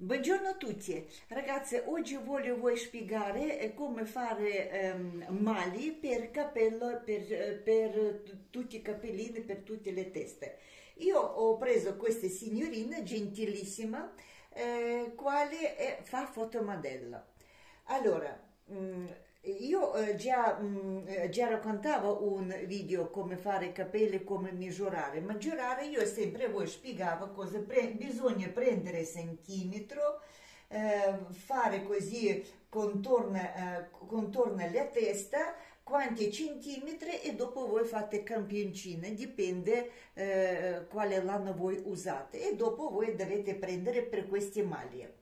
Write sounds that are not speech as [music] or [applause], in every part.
Buongiorno a tutti, ragazze oggi voglio voi spiegare eh, come fare um, mali per capello, per, eh, per tutti i capellini, per tutte le teste. Io ho preso questa signorina gentilissima, eh, quale è, fa fotomodella. Allora, mh, mm, io eh, già, mm, eh, già, raccontavo un video come fare i capelli, come misurare, ma io sempre voi spiegavo cosa pre bisogna prendere centimetro, eh, fare così contorna, eh, contorna la testa, quanti centimetri e dopo voi fate campioncine, dipende eh, quale lana voi usate e dopo voi dovete prendere per queste maglie.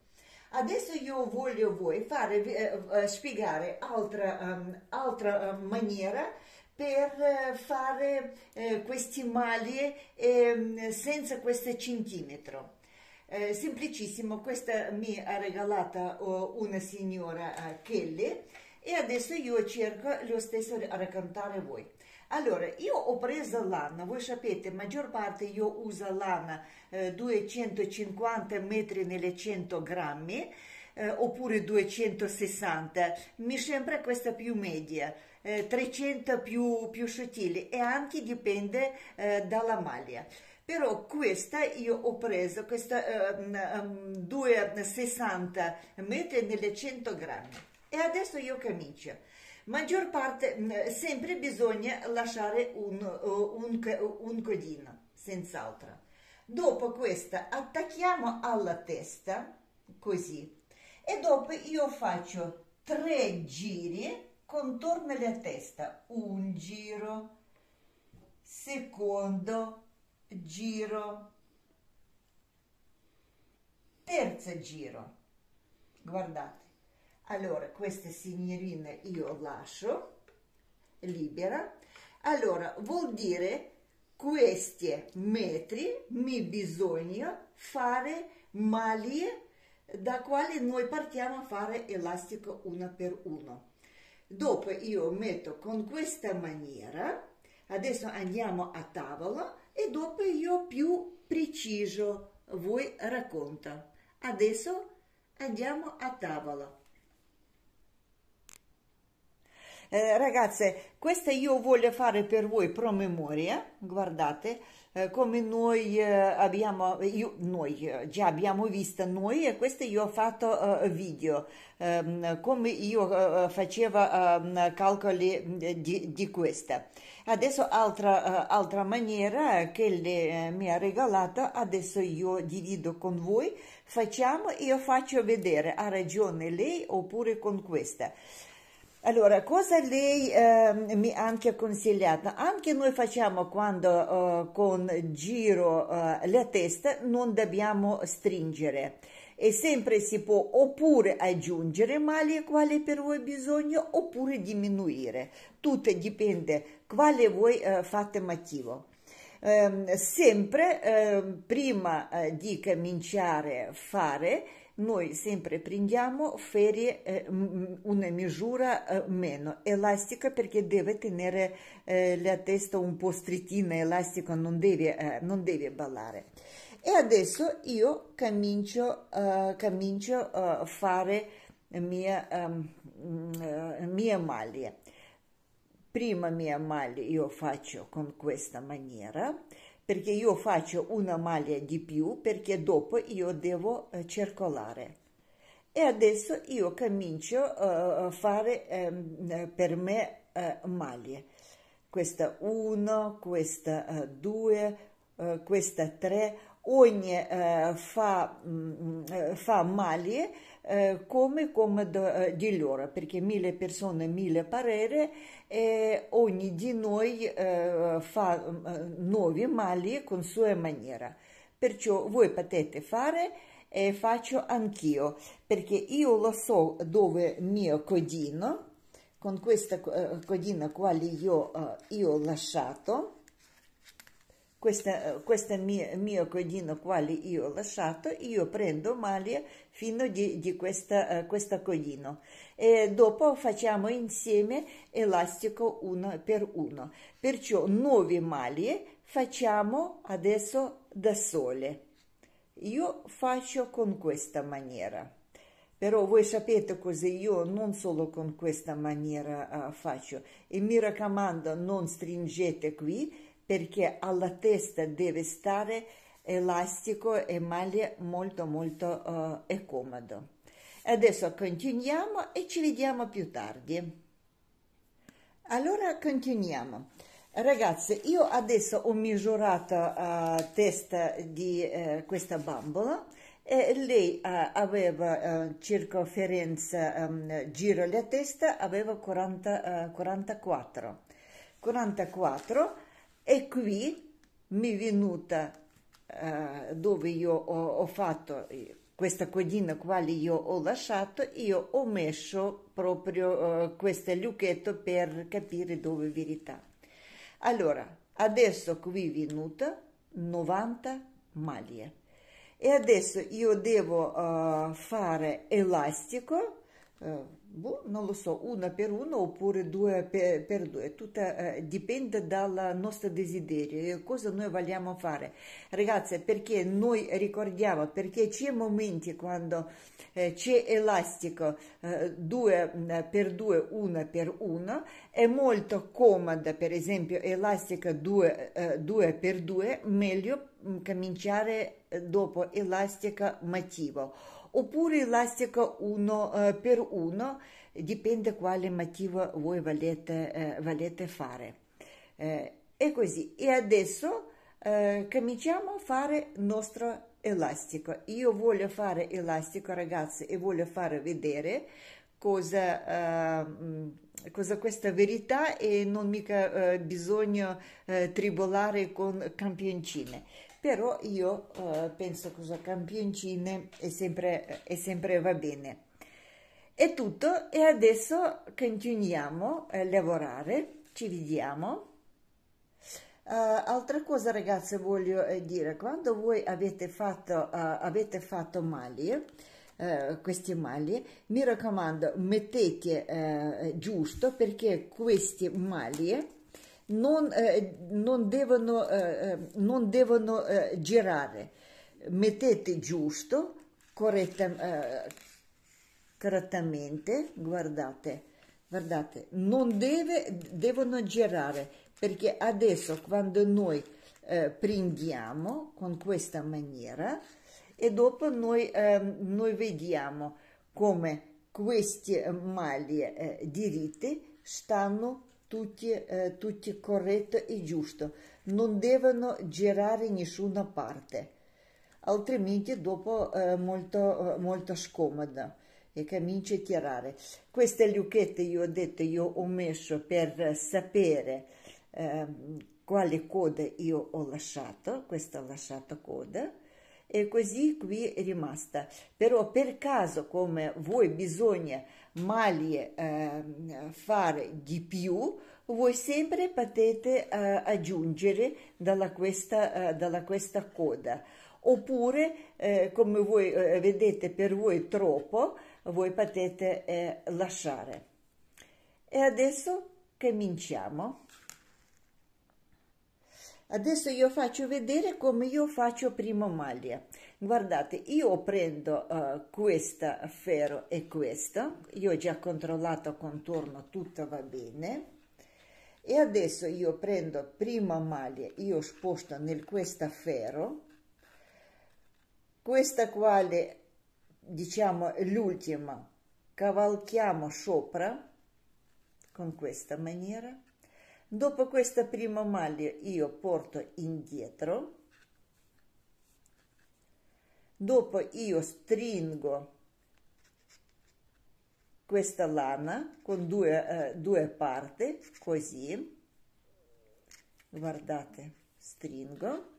Adesso io voglio voi fare, eh, eh, spiegare altra, um, altra ehm, maniera per eh, fare eh, ehm, queste maglie eh, senza questo centimetro. Eh, semplicissimo, questa mi ha regalata oh, una signora eh, Kelly e adesso io cerco lo stesso a raccontare voi. Allora, io ho preso lana, voi sapete, maggior parte io uso lana eh, 250 metri nelle 100 grammi, eh, oppure 260, mi sembra questa più media, eh, 300 più, più sottili e anche dipende eh, dalla maglia però questa io ho preso questa um, eh, mm, 260 mm, metri nelle 100 grammi e adesso io comincio maggior parte mm, eh, sempre bisogna lasciare un, eh, un, un codino, senz'altro. Dopo questa attacchiamo alla testa, così, e dopo io faccio tre giri contorno alla testa, un giro, secondo giro, terzo giro, guardate allora queste signorine io lascio libera allora vuol dire questi metri mi bisogna fare maglie da quali noi partiamo a fare elastico una per uno dopo io metto con questa maniera adesso andiamo a tavola e dopo io più preciso voi racconta adesso andiamo a tavola eh, ragazze, questa io voglio fare per voi promemoria, guardate eh, come noi eh, abbiamo, io, noi eh, già abbiamo visto noi e questo io ho fatto eh, video, ehm, come io facevo ehm, calcoli di, di, questa. Adesso altra, altra maniera che le, mi ha regalato, adesso io divido con voi, facciamo, io faccio vedere, ha ragione lei oppure con questa. Allora, cosa lei eh, mi ha anche consigliato? Anche noi facciamo quando eh, con giro eh, la testa non dobbiamo stringere e sempre si può oppure aggiungere maglie quale per voi bisogno oppure diminuire. Tutto dipende quale voi eh, fate motivo. Ehm, sempre ehm, prima eh, di cominciare a fare noi sempre prendiamo ferie eh, una misura eh, meno elastica perché deve tenere eh, la testa un po' strittina, elastica, non deve, eh, non deve ballare. E adesso io comincio, eh, comincio eh, a fare mia, ehm, mm, mia maglia. Prima mia maglia io faccio con questa maniera perché io faccio una maglia di più perché dopo io devo eh, circolare e adesso io comincio eh, a fare ehm, per me eh, maglie questa 1 questa 2 questa 3 ogni fa, mm, mm, fa maglie eh, come, come da, eh, di loro, perché mille persone, mille parere e ogni di noi eh, fa eh, nuovi mali con sua maniera. Perciò voi potete fare e faccio anch'io, perché io lo so dove mio codino, con questa codina quale io, io ho lasciato, questo eh, questa mia, mio codino quale io ho lasciato, io prendo maglia fino di, di questa, uh, questa codino e dopo facciamo insieme elastico uno per uno. Perciò 9 maglie facciamo adesso da sole. Io faccio con questa maniera. Però voi sapete cosa io non solo con questa maniera uh, faccio e mi raccomando non stringete qui perché alla testa deve stare elastico e maglia molto molto eh, comodo adesso continuiamo e ci vediamo più tardi allora continuiamo ragazze io adesso ho misurato la eh, testa di eh, questa bambola e lei eh, aveva eh, circonferenza ehm, giro la testa aveva 40, 44 44 e qui mi è venuta eh, dove io ho, ho fatto eh, questa codina quale io ho lasciato, io ho messo proprio eh, questo lucchetto per capire dove è verità. Allora, adesso qui è venuta 90 maglie e adesso io devo eh, fare elastico boh, non lo so, una per una oppure due per, per due, tutto eh, dipende dal nostro desiderio, cosa noi vogliamo fare. Ragazzi, perché noi ricordiamo, perché c'è momenti quando eh, c'è elastico eh, due per due, una per una, è molto comoda, per esempio, elastica due, due per due, meglio cominciare dopo elastica motivo oppure elastica 1 eh, per 1, dipende quale motivo voi volete, eh, volete fare. e eh, così, e adesso cominciamo a fare il nostro elastico. Io voglio fare elastico ragazzi e voglio far vedere cosa, eh, cosa questa verità e non mica eh, bisogna eh, tribolare con campioncine però io eh, penso cosa campioncine e sempre, è sempre va bene è tutto e adesso continuiamo a eh, lavorare ci vediamo uh, altra cosa ragazze voglio eh, dire quando voi avete fatto, uh, avete fatto mali Uh, queste maglie mi raccomando mettete uh, giusto perché queste maglie non, eh, non devono, eh, eh, non devono eh, girare. Mettete giusto, corretta, eh, correttamente, guardate, guardate, non deve, devono girare, perché adesso quando noi eh, prendiamo con questa maniera e dopo noi, ehm, noi vediamo come queste maglie diritte stanno tutti, eh, tutti corretto e giusto, non devono girare nessuna parte, altrimenti dopo eh, molto, eh, molto scomoda e comincia a tirare. Queste lucchette io ho detto, io ho messo per sapere eh, quale coda io ho lasciato, questa ho lasciato coda, e così qui è rimasta. Però per caso come voi bisogna maglie eh, fare di più, voi sempre potete eh, aggiungere dalla questa, eh, dalla questa coda. Oppure, eh, come voi eh, vedete, per voi troppo, voi potete eh, lasciare. E adesso cominciamo. Adesso io faccio vedere come io faccio prima maglia. Guardate, io prendo uh, questa ferro e questa, io ho già controllato contorno, tutto va bene. E adesso io prendo prima maglia, io sposto nel questa ferro, questa quale diciamo l'ultima cavalchiamo sopra con questa maniera Dopo questa prima maglia io porto indietro, dopo io stringo questa lana con due, eh, due parti, così, guardate, stringo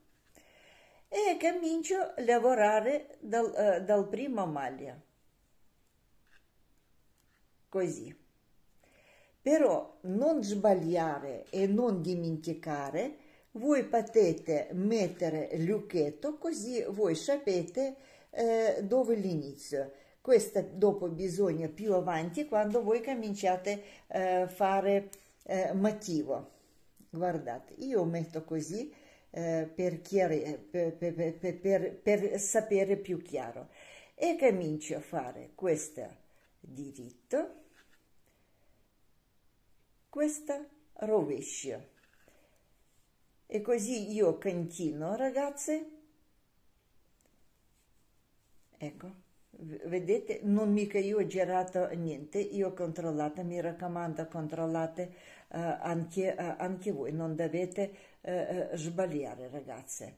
e comincio a lavorare dal, eh, dal primo maglia, così però non sbagliare e non dimenticare, voi potete mettere lucchetto così voi sapete eh, dove l'inizio. Questa dopo bisogna più avanti quando voi cominciate a eh, fare eh, motivo. Guardate, io metto così eh, per, chiare, per, per, per, per sapere più chiaro e comincio a fare questo diritto questa rovescia. E così io continuo, ragazze. Ecco, vedete, non mica io ho girato niente, io ho controllato, mi raccomando, controllate eh, anche, eh, anche, voi, non dovete eh, eh sbagliare, ragazze.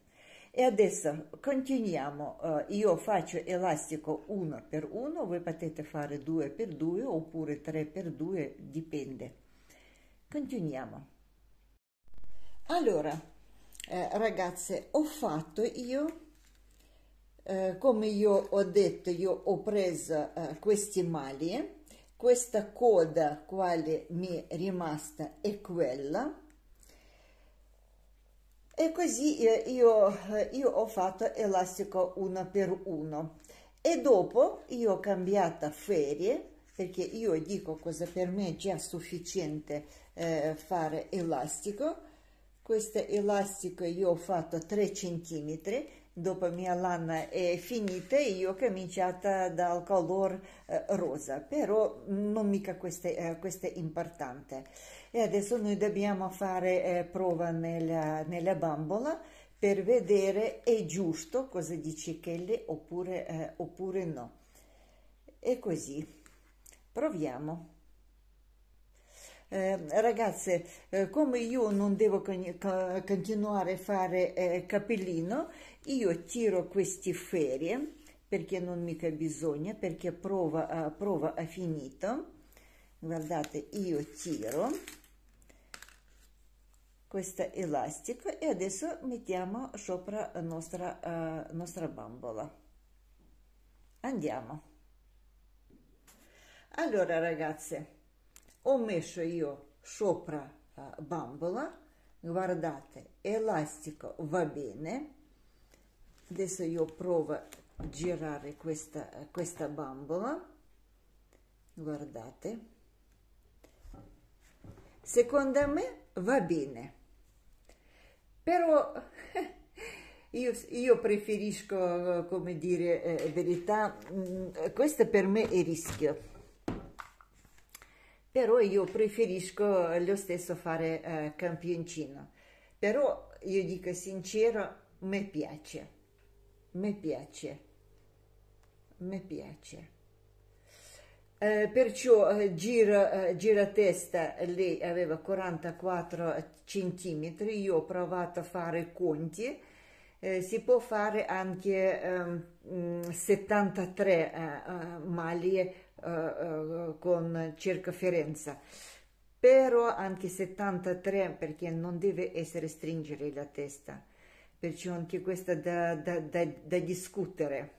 E adesso continuiamo, eh, io faccio elastico 1 per 1, voi potete fare 2 per 2 oppure 3 per 2, dipende. Continuiamo. Allora, eh, ragazze, ho fatto io, eh, come io ho detto, io ho preso eh, questi mali, eh. questa coda quale mi è rimasta è quella, e così eh, io, eh, io ho fatto elastico uno per uno e dopo io ho cambiato ferie perché io dico cosa per me è già sufficiente eh, fare elastico questo elastico io ho fatto 3 cm dopo mia lana è finita io ho cominciato dal color eh, rosa però non mica questo eh, è importante e adesso noi dobbiamo fare eh, prova nella, nella, bambola per vedere è giusto cosa dice Kelly oppure, eh, oppure no e così proviamo eh, ragazze, eh, come io non devo continuare a fare eh, capellino, io tiro queste ferie perché non mica bisogna, perché prova, uh, prova ha finito. Guardate, io tiro questa elastica e adesso mettiamo sopra la nostra, uh, nostra bambola. Andiamo. Allora ragazze, ho messo io sopra la eh, bambola, guardate, elastico va bene, adesso io provo a girare questa, questa bambola, guardate, secondo me va bene, però [laughs] io, io, preferisco, eh, come dire, eh, verità, mm, questo per me è rischio però io preferisco eh, lo stesso fare eh, campioncino. Però io dico sincero, mi piace, mi piace, mi piace. Eh, perciò gira, eh, gira eh, testa lei aveva 44 centimetri io ho provato a fare conti, eh, si può fare anche 73 ehm, mm, maglie eh, eh, con circonferenza però anche 73 perché non deve essere stringere la testa perciò anche questa da, da, da, da discutere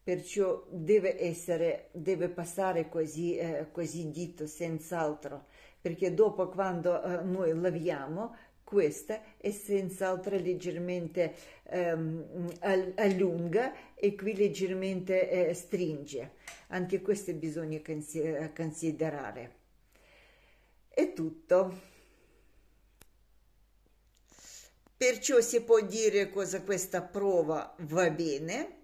perciò deve essere deve passare così eh, così dito senz'altro perché dopo quando eh, noi laviamo questa è senz'altro leggermente ehm, allunga e qui leggermente eh, stringe. Anche questo bisogna considerare. È tutto. Perciò si può dire cosa questa prova va bene.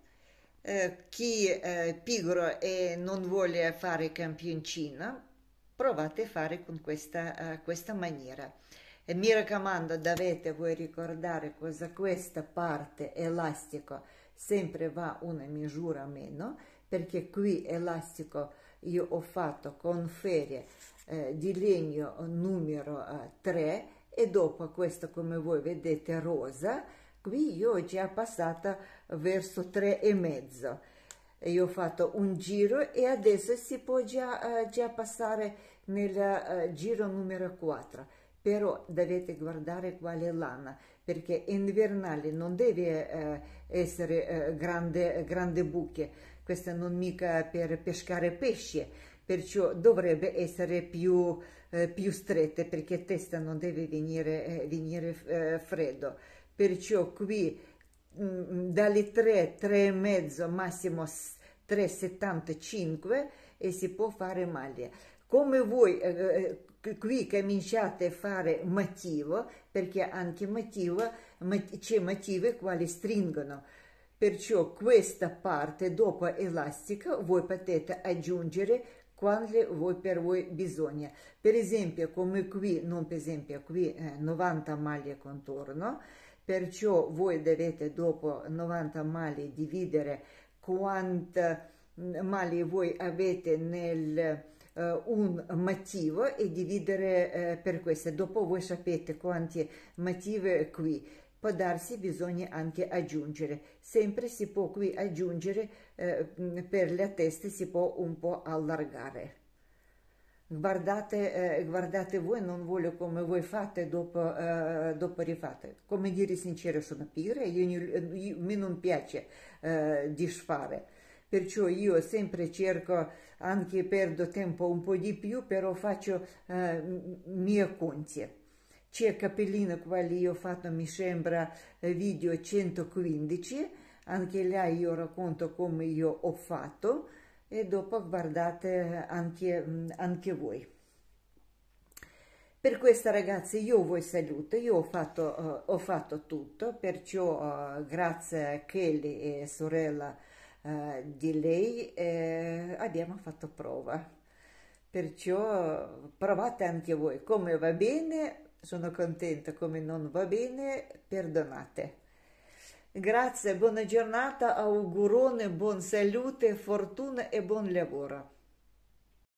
Eh, chi è eh, pigro e non vuole fare campioncina, provate a fare con questa, uh, questa maniera e mi raccomando dovete voi ricordare cosa questa parte elastico sempre va una misura meno perché qui elastico io ho fatto con ferie eh, di legno numero eh, 3 e dopo questo come voi vedete rosa qui io ho già passata verso 3 e mezzo io ho fatto un giro e adesso si può già, eh, già passare nel eh, giro numero 4 però dovete guardare quale lana perché invernale non deve eh, essere eh, grande, grande buche questa non mica per pescare pesce perciò dovrebbe essere più, eh, più strette perché testa non deve venire, eh, venire eh, freddo perciò qui mm, dalle 3, 3 e mezzo massimo 3,75 e si può fare maglia come voi eh, qui cominciate a fare motivo, perché anche motivo, c'è cioè motivi quali stringono. Perciò questa parte dopo elastica voi potete aggiungere quando voi per voi bisogna. Per esempio come qui, non per esempio qui eh, 90 maglie contorno, perciò voi dovete dopo 90 maglie dividere quante mm, maglie voi avete nel eh, un motivo e dividere eh, per questo. Dopo voi sapete quanti motivi qui. Può darsi bisogna anche aggiungere. Sempre si può qui aggiungere, eh, per la testa si può un po' allargare. Guardate, eh, guardate, voi, non voglio come voi fate dopo, eh, dopo rifate. Come dire sincero sono pigre, io, io, mi non piace eh, disfare perciò io sempre cerco, anche perdo tempo un po' di più, però faccio eh, mie conti. C'è capellino quale io ho fatto, mi sembra, eh, video 115, anche là io racconto come io ho fatto e dopo guardate eh, anche, anche voi. Per questa ragazza io vi saluto, io ho fatto, uh, ho fatto tutto, perciò uh, grazie a Kelly e sorella eh, di lei e eh, abbiamo fatto prova. Perciò provate anche voi, come va bene sono contenta, come non va bene perdonate. Grazie, buona giornata, augurone, buon salute, fortuna e buon lavoro.